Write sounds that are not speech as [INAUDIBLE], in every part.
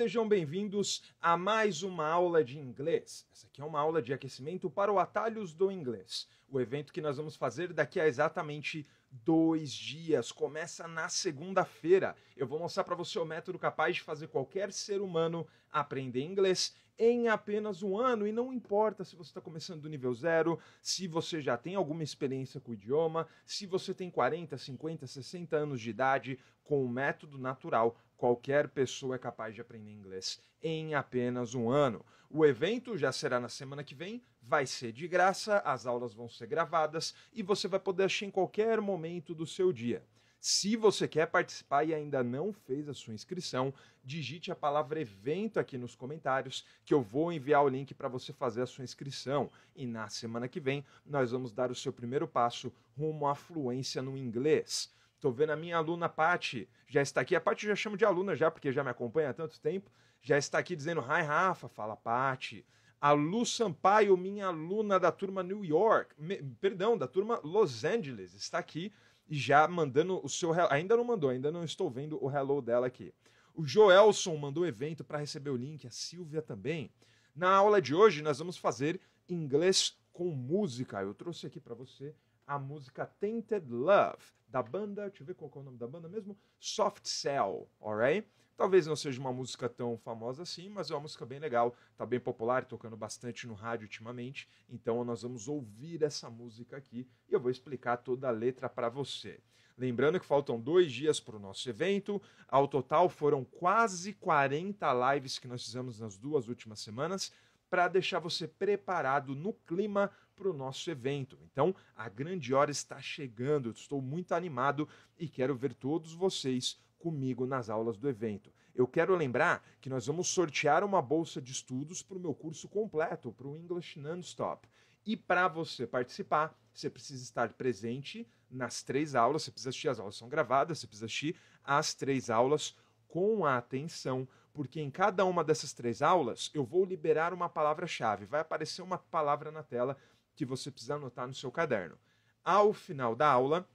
Sejam bem-vindos a mais uma aula de inglês. Essa aqui é uma aula de aquecimento para o Atalhos do Inglês, o evento que nós vamos fazer daqui a exatamente dois dias. Começa na segunda-feira. Eu vou mostrar para você o método capaz de fazer qualquer ser humano aprender inglês em apenas um ano. E não importa se você está começando do nível zero, se você já tem alguma experiência com o idioma, se você tem 40, 50, 60 anos de idade, com o método natural Qualquer pessoa é capaz de aprender inglês em apenas um ano. O evento já será na semana que vem, vai ser de graça, as aulas vão ser gravadas e você vai poder assistir em qualquer momento do seu dia. Se você quer participar e ainda não fez a sua inscrição, digite a palavra evento aqui nos comentários que eu vou enviar o link para você fazer a sua inscrição. E na semana que vem nós vamos dar o seu primeiro passo rumo à fluência no inglês. Estou vendo a minha aluna Pati, já está aqui. A Pati eu já chamo de aluna já, porque já me acompanha há tanto tempo. Já está aqui dizendo, hi Rafa, fala Pati. A Lu Sampaio, minha aluna da turma New York, me, perdão, da turma Los Angeles, está aqui e já mandando o seu. Ainda não mandou, ainda não estou vendo o hello dela aqui. O Joelson mandou evento para receber o link, a Silvia também. Na aula de hoje, nós vamos fazer inglês com música. Eu trouxe aqui para você a música Tainted Love da banda, deixa eu ver qual é o nome da banda mesmo, Soft Cell, alright? Talvez não seja uma música tão famosa assim, mas é uma música bem legal, tá bem popular, tocando bastante no rádio ultimamente. Então nós vamos ouvir essa música aqui e eu vou explicar toda a letra para você. Lembrando que faltam dois dias para o nosso evento. Ao total foram quase 40 lives que nós fizemos nas duas últimas semanas para deixar você preparado no clima para o nosso evento. Então, a grande hora está chegando, estou muito animado e quero ver todos vocês comigo nas aulas do evento. Eu quero lembrar que nós vamos sortear uma bolsa de estudos para o meu curso completo, para o English Nonstop. E para você participar, você precisa estar presente nas três aulas, você precisa assistir, as aulas são gravadas, você precisa assistir as três aulas com atenção, porque em cada uma dessas três aulas eu vou liberar uma palavra-chave, vai aparecer uma palavra na tela que você precisa anotar no seu caderno. Ao final da aula,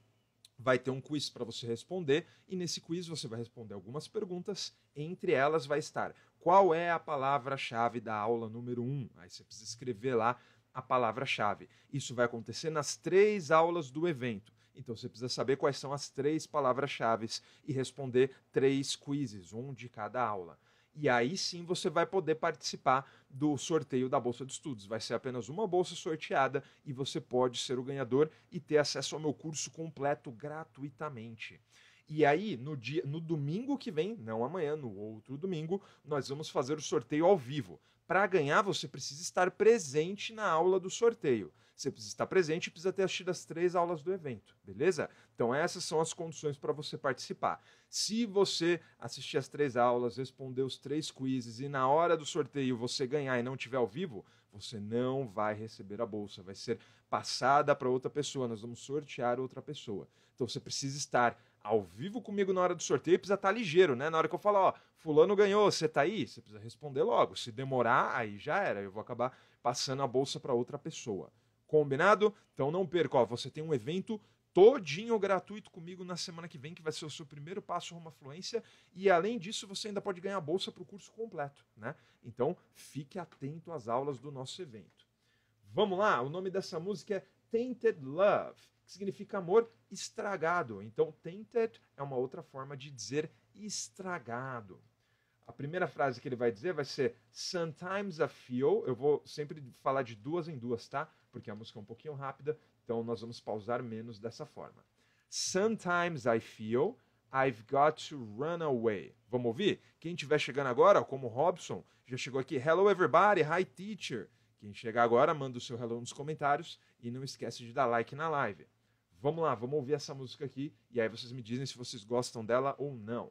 vai ter um quiz para você responder e nesse quiz você vai responder algumas perguntas, entre elas vai estar qual é a palavra-chave da aula número 1. Um? Aí você precisa escrever lá a palavra-chave. Isso vai acontecer nas três aulas do evento. Então você precisa saber quais são as três palavras-chave e responder três quizzes, um de cada aula. E aí sim você vai poder participar do sorteio da Bolsa de Estudos. Vai ser apenas uma bolsa sorteada e você pode ser o ganhador e ter acesso ao meu curso completo gratuitamente. E aí, no, dia, no domingo que vem, não amanhã, no outro domingo, nós vamos fazer o sorteio ao vivo. Para ganhar, você precisa estar presente na aula do sorteio. Você precisa estar presente e precisa ter assistido as três aulas do evento, beleza? Então, essas são as condições para você participar. Se você assistir as três aulas, responder os três quizzes e na hora do sorteio você ganhar e não tiver ao vivo, você não vai receber a bolsa, vai ser passada para outra pessoa, nós vamos sortear outra pessoa. Então você precisa estar ao vivo comigo na hora do sorteio, precisa estar ligeiro, né? Na hora que eu falar, ó, fulano ganhou, você tá aí? Você precisa responder logo. Se demorar, aí já era, eu vou acabar passando a bolsa para outra pessoa. Combinado? Então não perca, ó, você tem um evento todinho gratuito comigo na semana que vem, que vai ser o seu primeiro passo rumo à fluência. E além disso, você ainda pode ganhar bolsa para o curso completo, né? Então fique atento às aulas do nosso evento. Vamos lá, o nome dessa música é Tainted Love, que significa amor estragado. Então, tainted é uma outra forma de dizer estragado a primeira frase que ele vai dizer vai ser Sometimes I feel. Eu vou sempre falar de duas em duas, tá? Porque a música é um pouquinho rápida, então nós vamos pausar menos dessa forma. Sometimes I feel I've got to run away. Vamos ouvir? Quem estiver chegando agora, como Robson, já chegou aqui. Hello everybody, hi teacher. Quem chegar agora, manda o seu hello nos comentários e não esquece de dar like na live. Vamos lá, vamos ouvir essa música aqui e aí vocês me dizem se vocês gostam dela ou não.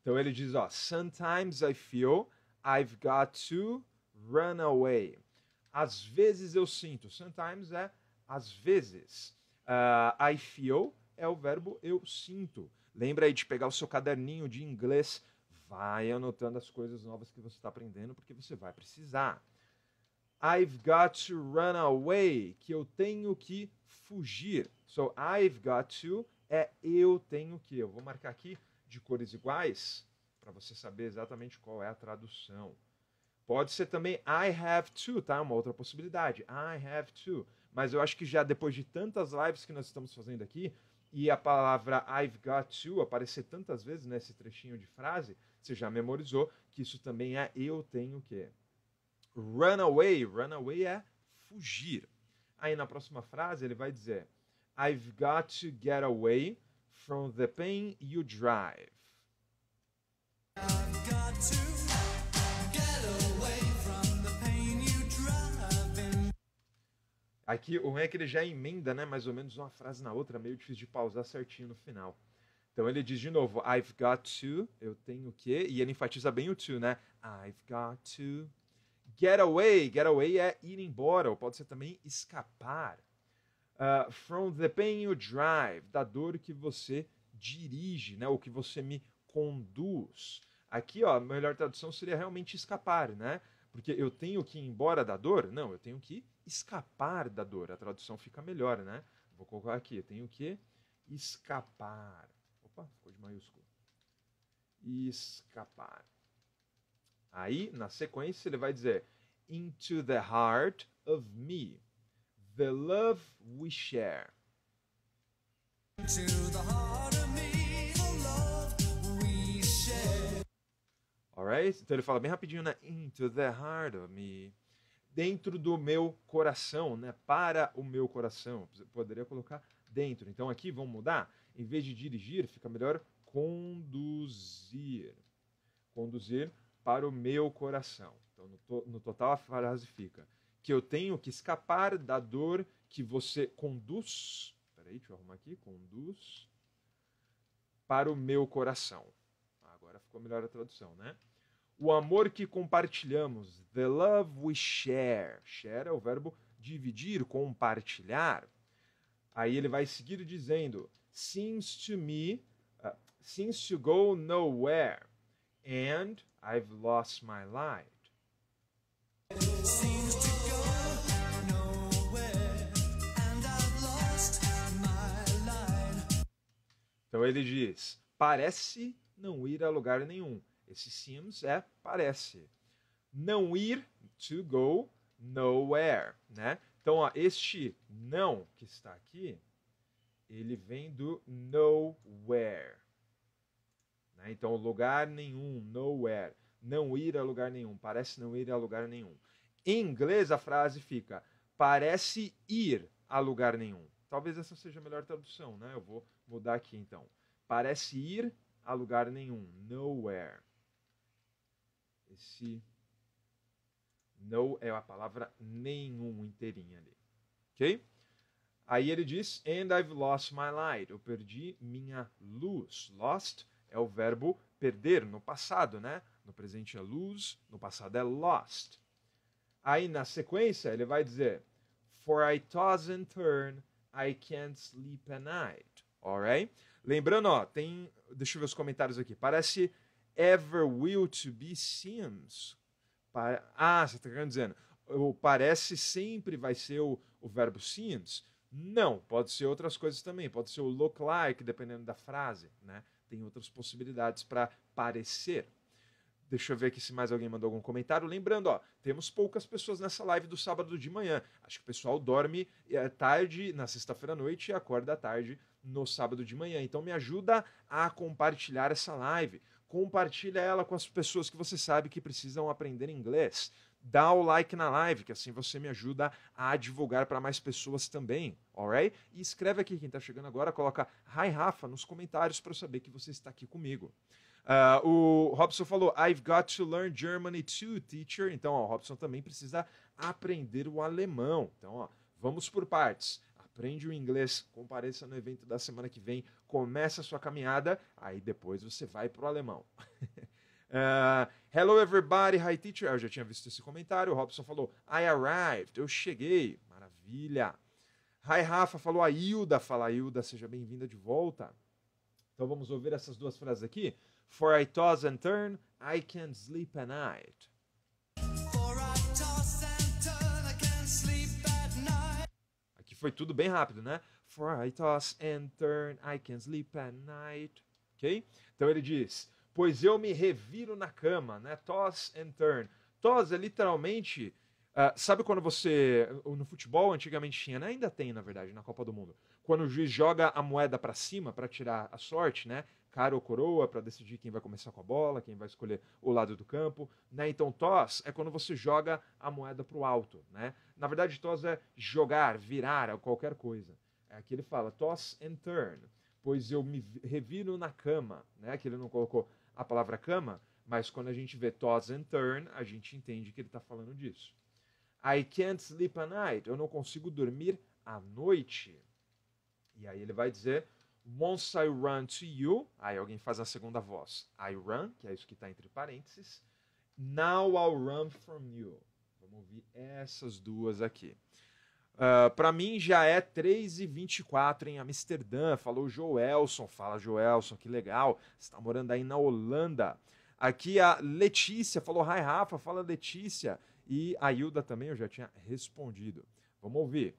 Então ele diz, ó, sometimes I feel I've got to run away. Às vezes eu sinto. Sometimes é às vezes. Uh, I feel é o verbo eu sinto. Lembra aí de pegar o seu caderninho de inglês. Vai anotando as coisas novas que você está aprendendo, porque você vai precisar. I've got to run away, que eu tenho que fugir. So, I've got to é eu tenho que. Eu vou marcar aqui de cores iguais, para você saber exatamente qual é a tradução. Pode ser também I have to, tá? Uma outra possibilidade. I have to. Mas eu acho que já depois de tantas lives que nós estamos fazendo aqui, e a palavra I've got to aparecer tantas vezes nesse trechinho de frase, você já memorizou que isso também é eu tenho que. Run away. Run away é fugir. Aí na próxima frase ele vai dizer I've got to get away From the Pain You Drive. Aqui o ruim ele já emenda, né, mais ou menos uma frase na outra, meio difícil de pausar certinho no final. Então ele diz de novo, I've got to, eu tenho que, e ele enfatiza bem o to, né? I've got to get away. Get away é ir embora, ou pode ser também escapar uh, From the Pain You Drive, da dor que você dirige, né? Ou que você me conduz. Aqui, ó, a melhor tradução seria realmente escapar, né? Porque eu tenho que ir embora da dor? Não, eu tenho que escapar da dor. A tradução fica melhor, né? Vou colocar aqui, eu tenho que escapar. Opa, ficou de maiúsculo. Escapar. Aí, na sequência, ele vai dizer: Into the heart of me. The Love We Share. Alright? Então ele fala bem rapidinho, né? Into the heart of me. Dentro do meu coração, né? Para o meu coração. Poderia colocar dentro. Então aqui vamos mudar. Em vez de dirigir, fica melhor conduzir. Conduzir para o meu coração. Então no, to no total a frase fica que eu tenho que escapar da dor que você conduz. Peraí, deixa eu arrumar aqui. Conduz para o meu coração. Ah, agora ficou melhor a tradução, né? O amor que compartilhamos. The love we share. Share é o verbo dividir, compartilhar. Aí ele vai seguir dizendo: Seems to me, uh, seems to go nowhere, and I've lost my life. Então ele diz: parece não ir a lugar nenhum. Esse seems é parece. Não ir, to go, nowhere, né? Então, ó, este não que está aqui, ele vem do nowhere. Né? Então, lugar nenhum, nowhere. Não ir a lugar nenhum, parece não ir a lugar nenhum. Em inglês, a frase fica, parece ir a lugar nenhum. Talvez essa seja a melhor tradução, né? Eu vou mudar aqui então. Parece ir a lugar nenhum. Nowhere. Esse no é a palavra nenhum inteirinha ali. Ok? Aí ele diz, and I've lost my light. Eu perdi minha luz. Lost é o verbo perder no passado, né? No presente é lose, no passado é lost. Aí na sequência ele vai dizer, for I toss and turn, I can't sleep at night. Alright? Lembrando, ó, tem. Deixa eu ver os comentários aqui. Parece Ever Will to Be Sims? Para... Ah, você está dizendo. O parece sempre vai ser o, o verbo seems. Não, pode ser outras coisas também. Pode ser o look like, dependendo da frase. Né? Tem outras possibilidades para parecer. Deixa eu ver aqui se mais alguém mandou algum comentário. Lembrando, ó, temos poucas pessoas nessa live do sábado de manhã. Acho que o pessoal dorme é, tarde na sexta-feira à noite e acorda à tarde no sábado de manhã. Então me ajuda a compartilhar essa live. Compartilha ela com as pessoas que você sabe que precisam aprender inglês. Dá o like na live, que assim você me ajuda a divulgar para mais pessoas também, alright? E escreve aqui quem está chegando agora, coloca Hi Rafa nos comentários para eu saber que você está aqui comigo. Uh, o Robson falou, I've got to learn Germany too, teacher. Então, ó, o Robson também precisa aprender o alemão. Então, ó, vamos por partes aprende o inglês, compareça no evento da semana que vem, começa a sua caminhada, aí depois você vai para o alemão. Uh, [LAUGHS] hello everybody, hi teacher. Ah, eu já tinha visto esse comentário. O Robson falou, I arrived, eu cheguei. Maravilha. Hi Rafa falou, a Hilda. Fala a Hilda, seja bem-vinda de volta. Então vamos ouvir essas duas frases aqui. For I toss and turn, I can't sleep at night. foi tudo bem rápido, né? For I toss and turn, I can sleep at night. Ok? Então ele diz: Pois eu me reviro na cama, né? Toss and turn. Toss é literalmente. Uh, sabe quando você. No futebol antigamente tinha, né? ainda tem na verdade, na Copa do Mundo. Quando o juiz joga a moeda para cima para tirar a sorte, né? cara ou coroa para decidir quem vai começar com a bola, quem vai escolher o lado do campo, né? Então toss é quando você joga a moeda para o alto, né? Na verdade toss é jogar, virar, é qualquer coisa. É aqui ele fala toss and turn, pois eu me reviro na cama, né? Aqui ele não colocou a palavra cama, mas quando a gente vê toss and turn, a gente entende que ele está falando disso. I can't sleep at night, eu não consigo dormir à noite. E aí ele vai dizer Once I run to you, aí alguém faz a segunda voz. I run, que é isso que está entre parênteses. Now I'll run from you. Vamos ouvir essas duas aqui. Uh, ah, para mim já é 3 e 24 em Amsterdã, falou Joelson. Fala Joelson, que legal. Você está morando aí na Holanda. Aqui a Letícia falou: Hi Rafa, fala Letícia. E a Hilda também, eu já tinha respondido. Vamos ouvir.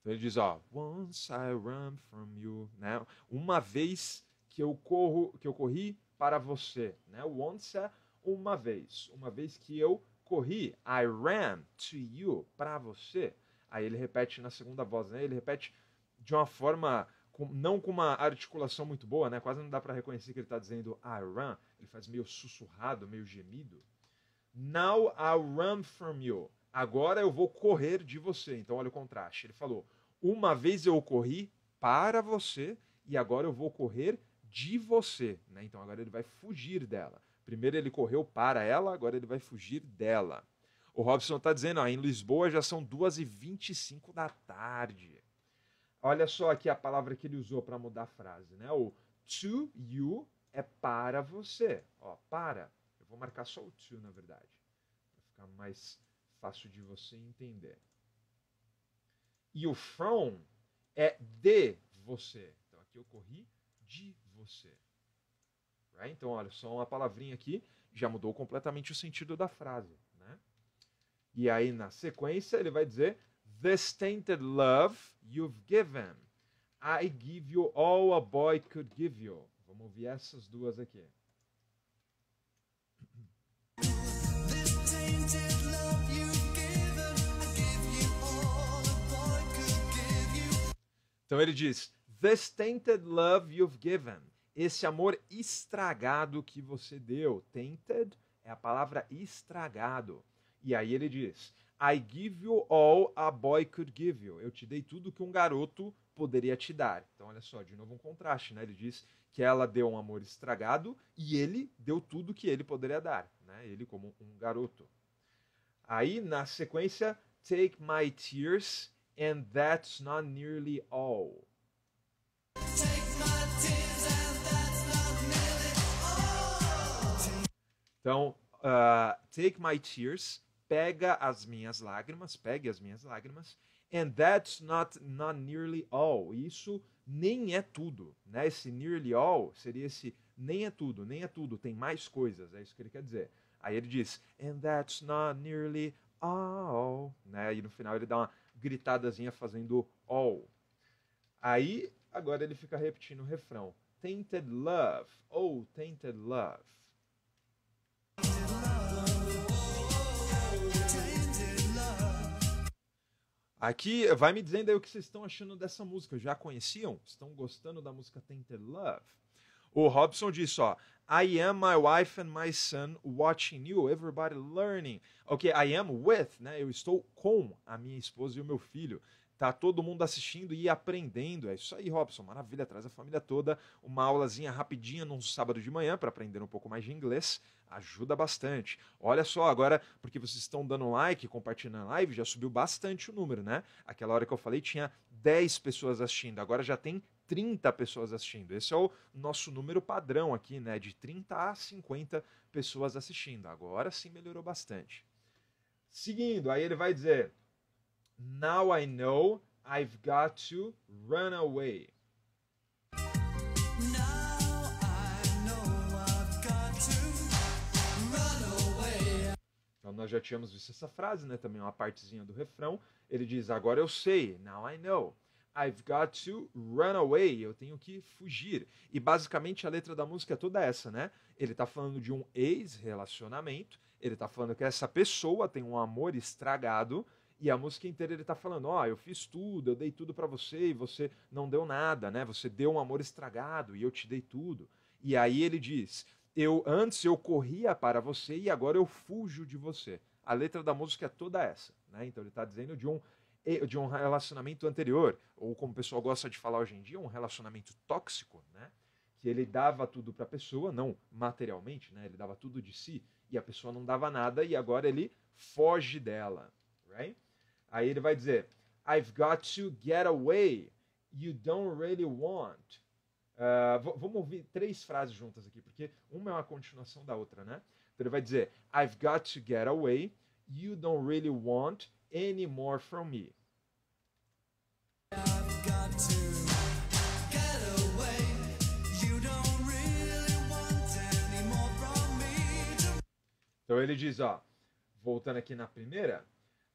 Então ele diz, ó, once I run from you, né? Uma vez que eu corro, que eu corri para você, né? Once é uma vez, uma vez que eu corri, I ran to you, para você. Aí ele repete na segunda voz, né? Ele repete de uma forma não com uma articulação muito boa, né? Quase não dá para reconhecer que ele está dizendo I run. Ele faz meio sussurrado, meio gemido. Now I run from you agora eu vou correr de você. Então, olha o contraste. Ele falou: Uma vez eu corri para você e agora eu vou correr de você. Né? Então, agora ele vai fugir dela. Primeiro ele correu para ela, agora ele vai fugir dela. O Robson está dizendo: ó, em Lisboa já são 2h25 da tarde. Olha só aqui a palavra que ele usou para mudar a frase. Né? O to you é para você. Ó, para. Eu vou marcar só o to, na verdade. Para ficar mais fácil de você entender. E o from é de você. Então aqui eu corri de você. Right? Então, olha, só uma palavrinha aqui já mudou completamente o sentido da frase. Né? E aí, na sequência, ele vai dizer: This tainted love you've given. I give you all a boy could give you. Vamos ouvir essas duas aqui. Então ele diz: This tainted love you've given. Esse amor estragado que você deu. Tainted é a palavra estragado. E aí ele diz: I give you all a boy could give you. Eu te dei tudo que um garoto poderia te dar. Então, olha só, de novo um contraste, né? Ele diz que ela deu um amor estragado e ele deu tudo que ele poderia dar, né? Ele como um garoto. Aí, na sequência, take my tears and that's not nearly all. Então, uh, take my tears, pega as minhas lágrimas, pegue as minhas lágrimas, and that's not, not nearly all. Isso nem é tudo, né? Esse nearly all seria esse nem é tudo, nem é tudo, tem mais coisas, é isso que ele quer dizer. Aí ele diz, and that's not nearly all, né? E no final ele dá uma gritadazinha fazendo all. Aí, agora ele fica repetindo o refrão. Tainted love, oh, tainted love. Aqui, vai me dizendo aí o que vocês estão achando dessa música. Já conheciam? Estão gostando da música Tainted Love? O Robson disse, ó, I am my wife and my son watching you, everybody learning. Ok, I am with, né? Eu estou com a minha esposa e o meu filho. Tá todo mundo assistindo e aprendendo. É isso aí, Robson. Maravilha, traz a família toda. Uma aulazinha rapidinha num sábado de manhã para aprender um pouco mais de inglês. Ajuda bastante. Olha só, agora, porque vocês estão dando like, compartilhando a live, já subiu bastante o número, né? Aquela hora que eu falei tinha 10 pessoas assistindo, agora já tem 30 pessoas assistindo. Esse é o nosso número padrão aqui, né? De 30 a 50 pessoas assistindo. Agora sim melhorou bastante. Seguindo, aí ele vai dizer: Now I know I've got to run away. Então nós já tínhamos visto essa frase, né? Também uma partezinha do refrão. Ele diz: Agora eu sei, now I know. I've got to run away, eu tenho que fugir. E basicamente a letra da música é toda essa, né? Ele tá falando de um ex-relacionamento, ele tá falando que essa pessoa tem um amor estragado, e a música inteira ele tá falando: "Ó, oh, eu fiz tudo, eu dei tudo para você e você não deu nada, né? Você deu um amor estragado e eu te dei tudo". E aí ele diz: "Eu antes eu corria para você e agora eu fujo de você". A letra da música é toda essa, né? Então ele está dizendo de um de um relacionamento anterior, ou como o pessoal gosta de falar hoje em dia, um relacionamento tóxico, né? que ele dava tudo para a pessoa, não materialmente, né? ele dava tudo de si, e a pessoa não dava nada, e agora ele foge dela. Right? Aí ele vai dizer, I've got to get away, you don't really want. Uh, vamos ouvir três frases juntas aqui, porque uma é uma continuação da outra, né? Então ele vai dizer, I've got to get away, you don't really want, Any More From Me. Então ele diz, ó, voltando aqui na primeira,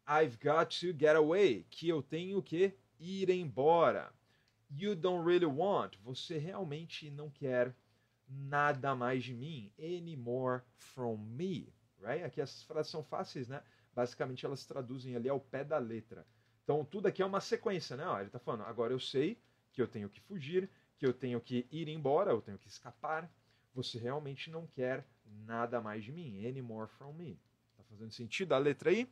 I've got to get away, que eu tenho que ir embora. You don't really want, você realmente não quer nada mais de mim, anymore from me, right? Aqui essas frases são fáceis, né? Basicamente, elas traduzem ali ao pé da letra. Então, tudo aqui é uma sequência, né? Ó, ele está falando, agora eu sei que eu tenho que fugir, que eu tenho que ir embora, eu tenho que escapar. Você realmente não quer nada mais de mim. anymore from me. Tá fazendo sentido a letra aí?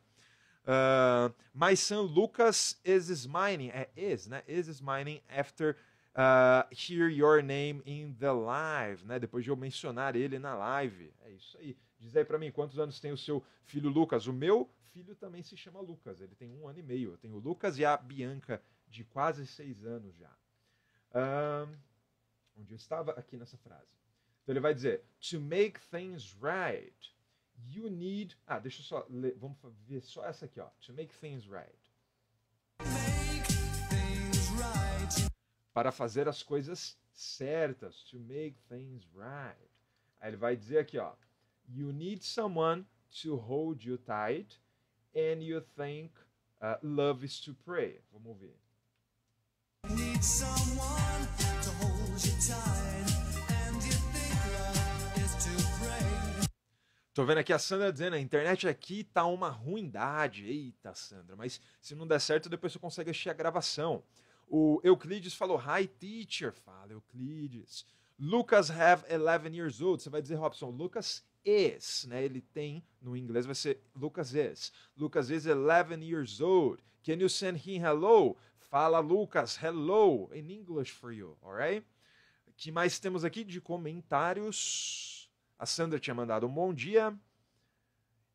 Uh, my son Lucas is mining. É is, né? Is is mining after uh, hear your name in the live, né? Depois de eu mencionar ele na live. É isso aí. Diz aí para mim, quantos anos tem o seu filho Lucas? O meu filho também se chama Lucas, ele tem um ano e meio. Eu tenho o Lucas e a Bianca, de quase seis anos já. Um, onde eu estava aqui nessa frase. Então ele vai dizer: To make things right, you need. Ah, deixa eu só ler, vamos ver só essa aqui, ó. To make things right. Make things right. Para fazer as coisas certas. To make things right. Aí ele vai dizer aqui, ó you need someone to hold you tight and you think uh, love is to pray. Vamos ver. Need someone to hold you tight and you think love is to pray. Tô vendo aqui a Sandra dizendo, a internet aqui tá uma ruindade. Eita, Sandra, mas se não der certo, depois você consegue assistir a gravação. O Euclides falou, hi teacher. Fala, Euclides. Lucas have 11 years old. Você vai dizer, Robson, Lucas is, né? Ele tem, no inglês vai ser Lucas is. Lucas is 11 years old. Can you send him hello? Fala Lucas, hello in English for you, alright? que mais temos aqui de comentários? A Sandra tinha mandado um bom dia.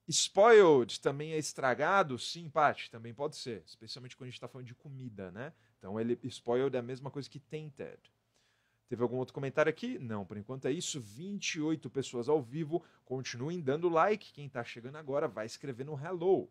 Spoiled também é estragado? Sim, Paty, também pode ser. Especialmente quando a gente está falando de comida, né? Então, ele, spoiled é a mesma coisa que tainted. Teve algum outro comentário aqui? Não, por enquanto é isso. 28 pessoas ao vivo. Continuem dando like. Quem está chegando agora vai escrever no hello.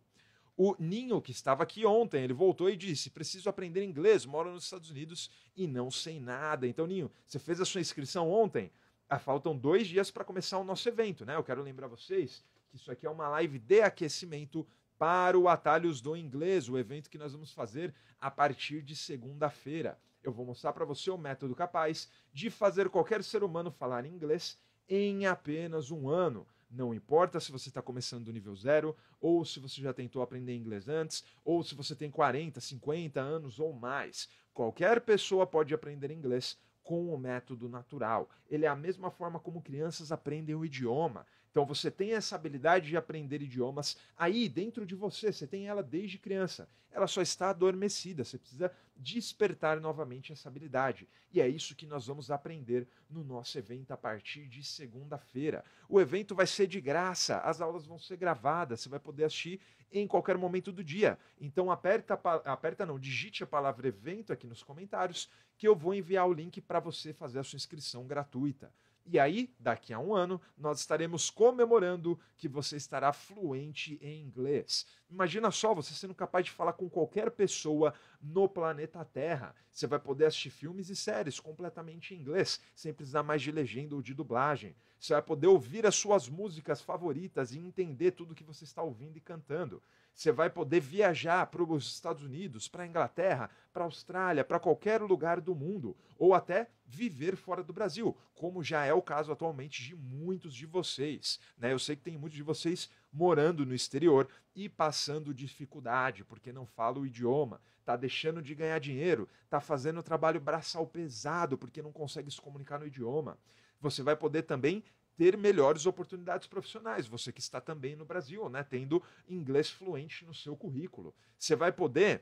O Ninho, que estava aqui ontem, ele voltou e disse: Preciso aprender inglês, moro nos Estados Unidos e não sei nada. Então, Ninho, você fez a sua inscrição ontem? Ah, faltam dois dias para começar o nosso evento, né? Eu quero lembrar vocês que isso aqui é uma live de aquecimento para o Atalhos do Inglês, o evento que nós vamos fazer a partir de segunda-feira. Eu vou mostrar para você o método capaz de fazer qualquer ser humano falar inglês em apenas um ano. Não importa se você está começando do nível zero, ou se você já tentou aprender inglês antes, ou se você tem 40, 50 anos ou mais. Qualquer pessoa pode aprender inglês com o método natural. Ele é a mesma forma como crianças aprendem o idioma. Então você tem essa habilidade de aprender idiomas aí dentro de você, você tem ela desde criança. Ela só está adormecida, você precisa despertar novamente essa habilidade. E é isso que nós vamos aprender no nosso evento a partir de segunda-feira. O evento vai ser de graça, as aulas vão ser gravadas, você vai poder assistir em qualquer momento do dia. Então aperta, aperta não, digite a palavra evento aqui nos comentários que eu vou enviar o link para você fazer a sua inscrição gratuita. E aí, daqui a um ano, nós estaremos comemorando que você estará fluente em inglês. Imagina só você sendo capaz de falar com qualquer pessoa no planeta Terra. Você vai poder assistir filmes e séries completamente em inglês, sem precisar mais de legenda ou de dublagem. Você vai poder ouvir as suas músicas favoritas e entender tudo que você está ouvindo e cantando. Você vai poder viajar para os Estados Unidos, para a Inglaterra, para a Austrália, para qualquer lugar do mundo, ou até viver fora do Brasil, como já é o caso atualmente de muitos de vocês. Né? Eu sei que tem muitos de vocês morando no exterior e passando dificuldade porque não fala o idioma, tá deixando de ganhar dinheiro, tá fazendo trabalho braçal pesado porque não consegue se comunicar no idioma. Você vai poder também ter melhores oportunidades profissionais. Você que está também no Brasil, né, tendo inglês fluente no seu currículo. Você vai poder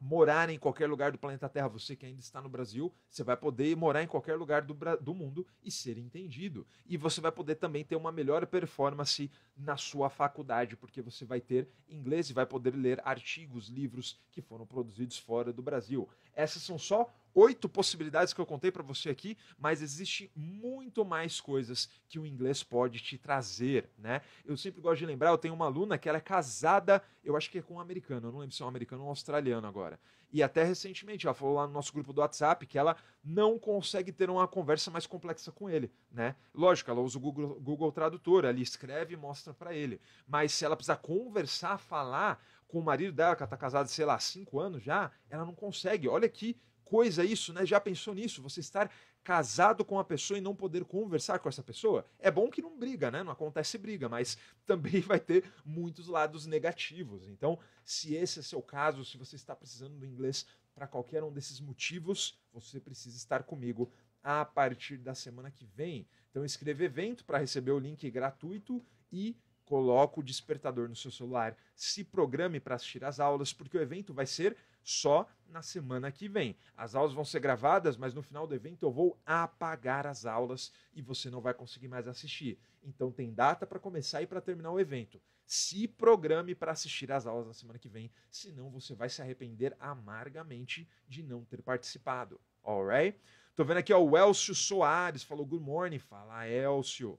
morar em qualquer lugar do planeta Terra, você que ainda está no Brasil, você vai poder morar em qualquer lugar do, do mundo e ser entendido. E você vai poder também ter uma melhor performance na sua faculdade, porque você vai ter inglês e vai poder ler artigos, livros que foram produzidos fora do Brasil. Essas são só oito possibilidades que eu contei para você aqui, mas existe muito mais coisas que o inglês pode te trazer, né? Eu sempre gosto de lembrar, eu tenho uma aluna que ela é casada, eu acho que é com um americano, eu não lembro se é um americano ou um australiano agora. E até recentemente, ela falou lá no nosso grupo do WhatsApp que ela não consegue ter uma conversa mais complexa com ele, né? Lógico, ela usa o Google, Google Tradutor, ali escreve e mostra para ele. Mas se ela precisar conversar, falar com o marido dela, que ela tá casada, sei lá, há cinco anos já, ela não consegue. Olha que coisa isso, né? Já pensou nisso? Você estar casado com a pessoa e não poder conversar com essa pessoa? É bom que não briga, né? Não acontece briga, mas [LAUGHS] também vai ter muitos lados negativos. Então, se esse é seu caso, se você está precisando do inglês para qualquer um desses motivos, você precisa estar comigo a partir da semana que vem. Então escreva evento para receber o link gratuito e coloque o despertador no seu celular. Se programe para assistir às aulas, porque o evento vai ser só na semana que vem. As aulas vão ser gravadas, mas no final do evento eu vou apagar as aulas e você não vai conseguir mais assistir. Então tem data para começar e para terminar o evento. Se programe para assistir às aulas na semana que vem, senão você vai se arrepender amargamente de não ter participado. Alright? Tô vendo aqui ó, o Elcio Soares falou good morning. Fala, Elcio.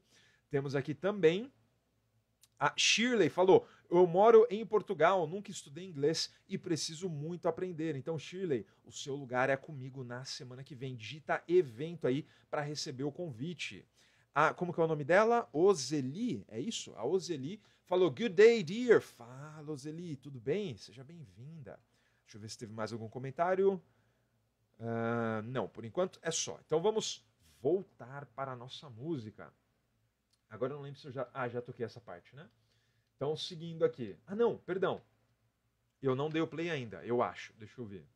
Temos aqui também a Shirley falou eu moro em Portugal, nunca estudei inglês e preciso muito aprender. Então, Shirley, o seu lugar é comigo na semana que vem. Digita evento aí para receber o convite. A, ah, como que é o nome dela? Ozeli, é isso? A Ozeli falou, good day, dear. Fala, Ozeli, tudo bem? Seja bem-vinda. Deixa eu ver se teve mais algum comentário. Uh, não, por enquanto é só. Então vamos voltar para a nossa música. Agora eu não lembro se eu já... Ah, já toquei essa parte, né? Então, seguindo aqui. Ah, não, perdão. Eu não dei o play ainda, eu acho. Deixa eu ver.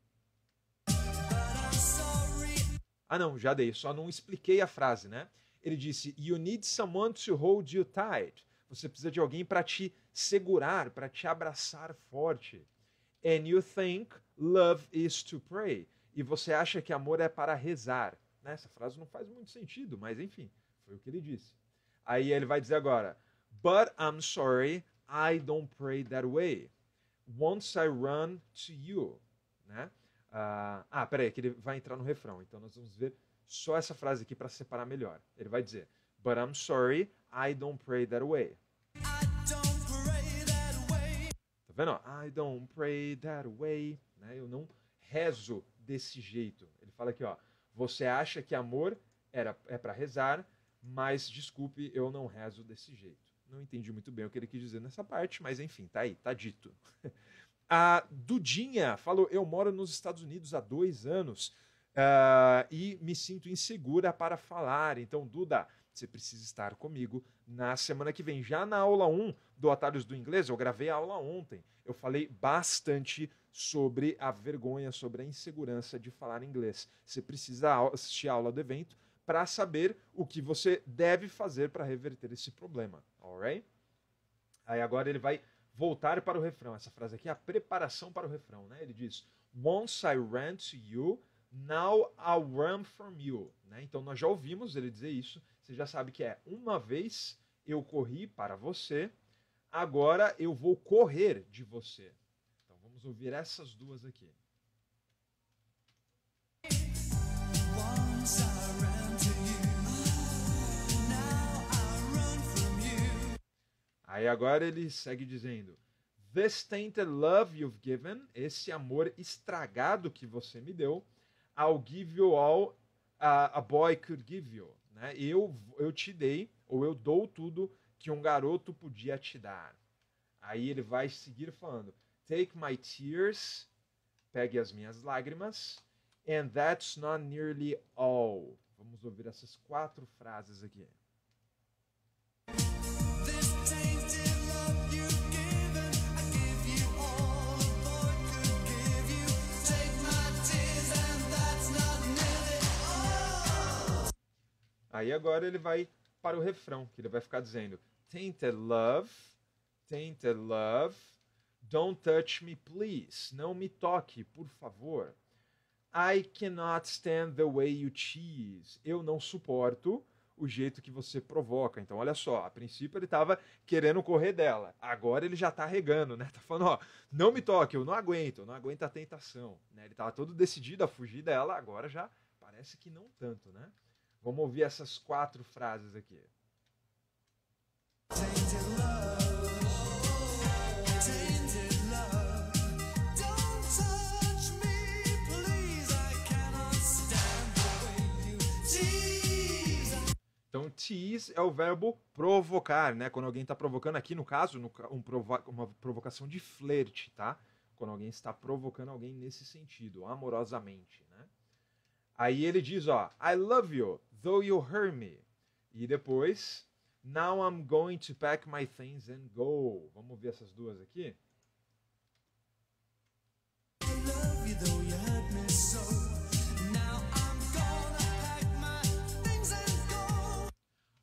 Ah, não, já dei. Só não expliquei a frase, né? Ele disse: You need someone to hold you tight. Você precisa de alguém para te segurar, para te abraçar forte. And you think love is to pray. E você acha que amor é para rezar. Né? Essa frase não faz muito sentido, mas enfim, foi o que ele disse. Aí ele vai dizer agora: But I'm sorry, I don't pray that way. Once I run to you. Né? Uh, ah, peraí, é que ele vai entrar no refrão. Então nós vamos ver só essa frase aqui para separar melhor. Ele vai dizer: But I'm sorry, I don't pray that way. Tá vendo? I don't pray that way. Né? Eu não rezo desse jeito. Ele fala aqui, ó. Você acha que amor era, é para rezar, mas desculpe, eu não rezo desse jeito. Não entendi muito bem o que ele quis dizer nessa parte, mas enfim, tá aí, tá dito. [LAUGHS] A Dudinha falou: Eu moro nos Estados Unidos há dois anos uh, e me sinto insegura para falar. Então, Duda, você precisa estar comigo na semana que vem. Já na aula 1 do Atalhos do Inglês, eu gravei a aula ontem. Eu falei bastante sobre a vergonha, sobre a insegurança de falar inglês. Você precisa assistir a aula do evento para saber o que você deve fazer para reverter esse problema. Alright? Aí agora ele vai voltar para o refrão. Essa frase aqui é a preparação para o refrão, né? Ele diz: Once I ran to you, now I run from you. Né? Então nós já ouvimos ele dizer isso. Você já sabe que é uma vez eu corri para você, agora eu vou correr de você. Então vamos ouvir essas duas aqui. One. Aí agora ele segue dizendo: This tainted love you've given, esse amor estragado que você me deu, I'll give you all a, uh, a boy could give you. Né? Eu, eu te dei, ou eu dou tudo que um garoto podia te dar. Aí ele vai seguir falando: Take my tears, pegue as minhas lágrimas, and that's not nearly all. Vamos ouvir essas quatro frases aqui. Aí agora ele vai para o refrão, que ele vai ficar dizendo: Tainted love, tainted love, don't touch me please, não me toque, por favor. I cannot stand the way you tease. Eu não suporto o jeito que você provoca. Então, olha só, a princípio ele estava querendo correr dela. Agora ele já está regando, né? Tá falando, ó, não me toque, eu não aguento, eu não aguento a tentação. Né? Ele estava todo decidido a fugir dela, agora já parece que não tanto, né? Vamos ouvir essas quatro frases aqui. Então, tease é o verbo provocar, né? Quando alguém está provocando, aqui no caso, no, um provo uma provocação de flerte, tá? Quando alguém está provocando alguém nesse sentido, amorosamente, né? Aí ele diz, ó, I love you, Though You Hear Me. E depois, Now I'm Going to Pack My Things and Go. Vamos ver essas duas aqui?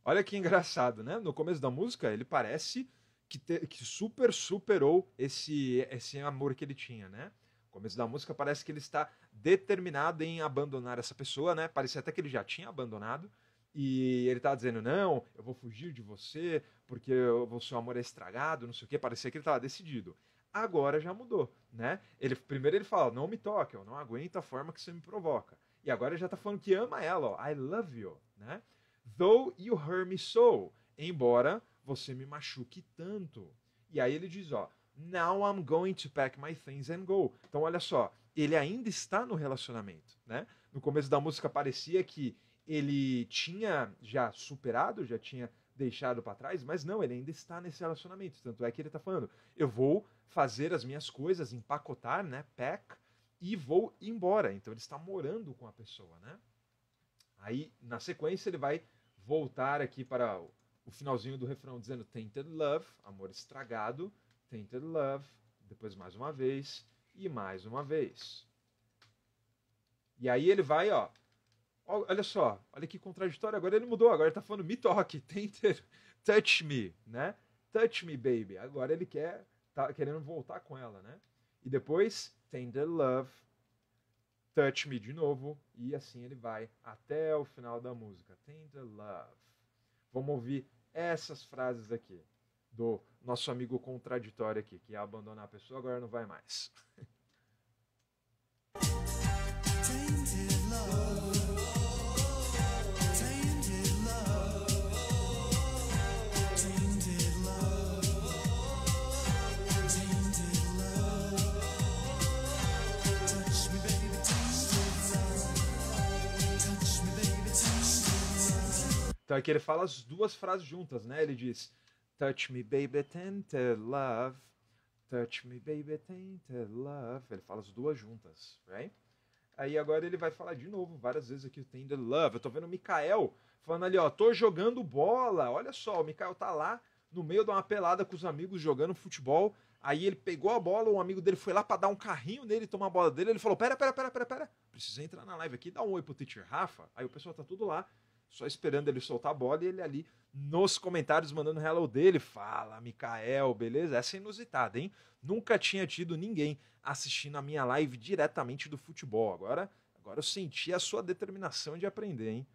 Olha que engraçado, né? No começo da música, ele parece que, te, que super superou esse, esse amor que ele tinha, né? começo da música parece que ele está determinado em abandonar essa pessoa, né? Parecia até que ele já tinha abandonado. E ele tá dizendo, não, eu vou fugir de você, porque o seu amor é estragado, não sei o que. Parecia que ele estava decidido. Agora já mudou, né? Ele, primeiro ele fala, não me toque, eu não aguento a forma que você me provoca. E agora ele já tá falando que ama ela, ó, I love you, né? Though you hurt me so, embora você me machuque tanto. E aí ele diz, ó, Now I'm going to pack my things and go. Então, olha só, ele ainda está no relacionamento, né? No começo da música parecia que ele tinha já superado, já tinha deixado para trás, mas não, ele ainda está nesse relacionamento. Tanto é que ele está falando: eu vou fazer as minhas coisas, empacotar, né? Pack e vou embora. Então ele está morando com a pessoa, né? Aí na sequência ele vai voltar aqui para o finalzinho do refrão dizendo tainted love, amor estragado, Tainted Love, depois mais uma vez e mais uma vez. E aí ele vai, ó. Olha só, olha que contraditório. Agora ele mudou, agora ele tá falando me toque, [LAUGHS] Tainted, touch me, né? Touch me, baby. Agora ele quer, tá querendo voltar com ela, né? E depois, Tender Love, Touch Me de novo, e assim ele vai até o final da música. Tender Love. Vamos ouvir essas frases aqui do nosso amigo contraditório aqui, que é abandonar a pessoa, agora não vai mais. Então aqui ele fala as duas frases juntas, né? Ele diz: Touch me, baby, tainted love. Touch me, baby, tainted love. Ele fala as duas juntas, right? Aí agora ele vai falar de novo várias vezes aqui o tainted love. Eu tô vendo o Mikael falando ali, ó, tô jogando bola. Olha só, o Mikael tá lá no meio de uma pelada com os amigos jogando futebol. Aí ele pegou a bola, um amigo dele foi lá para dar um carrinho nele, tomar a bola dele. Ele falou: pera, pera, pera, pera, pera. Precisa entrar na live aqui, dá um oi pro teacher Rafa. Aí o pessoal tá tudo lá só esperando ele soltar a bola e ele ali nos comentários mandando hello dele. Fala, Mikael, beleza? Essa é inusitada, hein? Nunca tinha tido ninguém assistindo a minha live diretamente do futebol. Agora, agora eu senti a sua determinação de aprender, hein?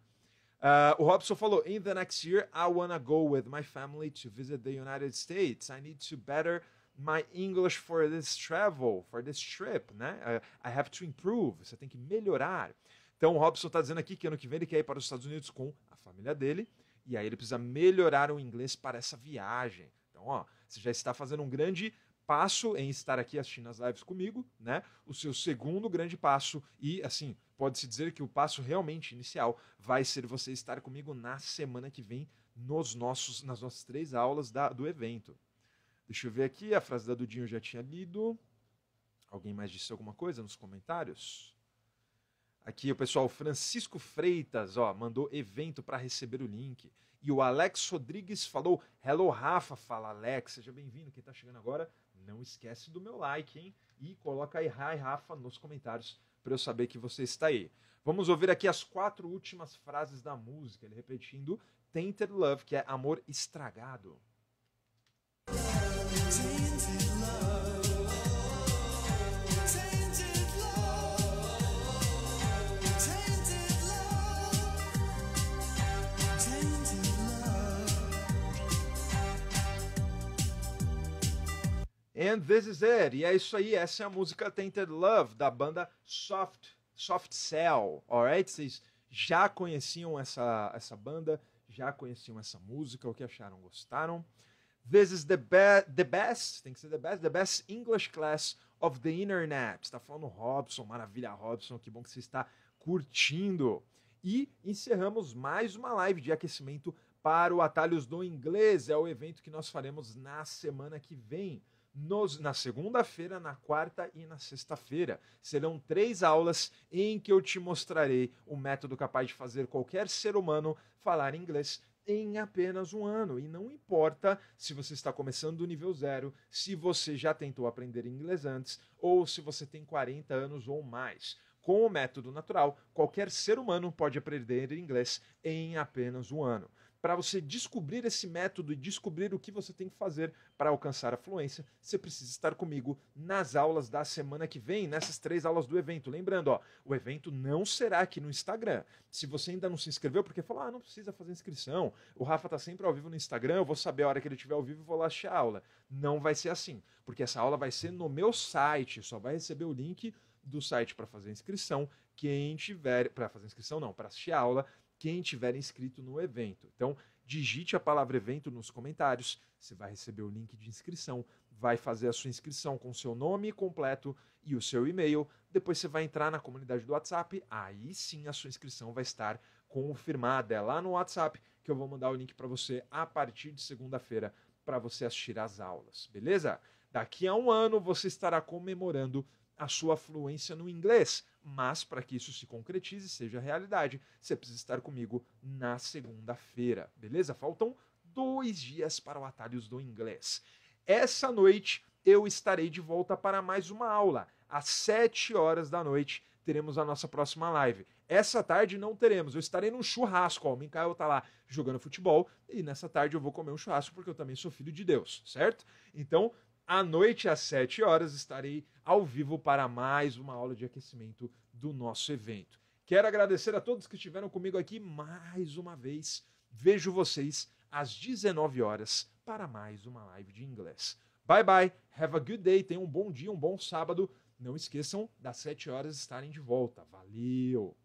Uh, o Robson falou: In the next year, I wanna go with my family to visit the United States. I need to better my English for this travel, for this trip, né? I have to improve. Você tem que melhorar. Então o Robson está dizendo aqui que ano que vem ele quer ir para os Estados Unidos com a família dele e aí ele precisa melhorar o inglês para essa viagem. Então, ó, você já está fazendo um grande passo em estar aqui assistindo as lives comigo, né? O seu segundo grande passo e assim, pode-se dizer que o passo realmente inicial vai ser você estar comigo na semana que vem nos nossos nas nossas três aulas da, do evento. Deixa eu ver aqui, a frase da Dudinho eu já tinha lido. Alguém mais disse alguma coisa nos comentários? Aqui o pessoal Francisco Freitas, ó, mandou evento para receber o link. E o Alex Rodrigues falou: "Hello Rafa, fala Alex, seja bem-vindo. Quem está chegando agora, não esquece do meu like, hein? E coloca aí hi Rafa nos comentários para eu saber que você está aí. Vamos ouvir aqui as quatro últimas frases da música, ele repetindo Tainted Love, que é amor estragado. And This Is It. E é isso aí, essa é a música Tainted Love, da banda Soft, Soft Cell, alright? Vocês já conheciam essa, essa banda, já conheciam essa música, o que acharam, gostaram? This is the, be the best, tem que ser the best, the best English class of the internet. Está falando Robson, maravilha Robson, que bom que você está curtindo. E encerramos mais uma live de aquecimento para o Atalhos do Inglês, é o evento que nós faremos na semana que vem nos, na segunda-feira, na quarta e na sexta-feira. Serão três aulas em que eu te mostrarei o método capaz de fazer qualquer ser humano falar inglês em apenas um ano. E não importa se você está começando do nível zero, se você já tentou aprender inglês antes ou se você tem 40 anos ou mais. Com o método natural, qualquer ser humano pode aprender inglês em apenas um ano para você descobrir esse método e descobrir o que você tem que fazer para alcançar a fluência, você precisa estar comigo nas aulas da semana que vem, nessas três aulas do evento. Lembrando, ó, o evento não será aqui no Instagram. Se você ainda não se inscreveu, porque falou, ah, não precisa fazer inscrição, o Rafa tá sempre ao vivo no Instagram, eu vou saber a hora que ele estiver ao vivo e vou lá assistir a aula. Não vai ser assim, porque essa aula vai ser no meu site, só vai receber o link do site para fazer inscrição, quem tiver, para fazer inscrição não, para assistir a aula, quem tiver inscrito no evento. Então, digite a palavra evento nos comentários, você vai receber o link de inscrição, vai fazer a sua inscrição com seu nome completo e o seu e-mail. Depois você vai entrar na comunidade do WhatsApp, aí sim a sua inscrição vai estar confirmada. É lá no WhatsApp que eu vou mandar o link para você a partir de segunda-feira para você assistir às aulas, beleza? Daqui a um ano você estará comemorando a sua fluência no inglês mas para que isso se concretize, seja realidade, você precisa estar comigo na segunda-feira, beleza? Faltam dois dias para o Atalhos do Inglês. Essa noite eu estarei de volta para mais uma aula. Às 7 horas da noite teremos a nossa próxima live. Essa tarde não teremos, eu estarei num churrasco. Ó, o Mikael tá lá jogando futebol e nessa tarde eu vou comer um churrasco porque eu também sou filho de Deus, certo? Então à noite às 7 horas estarei ao vivo para mais uma aula de aquecimento do nosso evento. Quero agradecer a todos que estiveram comigo aqui mais uma vez. Vejo vocês às 19 horas para mais uma live de inglês. Bye bye, have a good day, tenham um bom dia, um bom sábado. Não esqueçam das 7 horas estarem de volta. Valeu!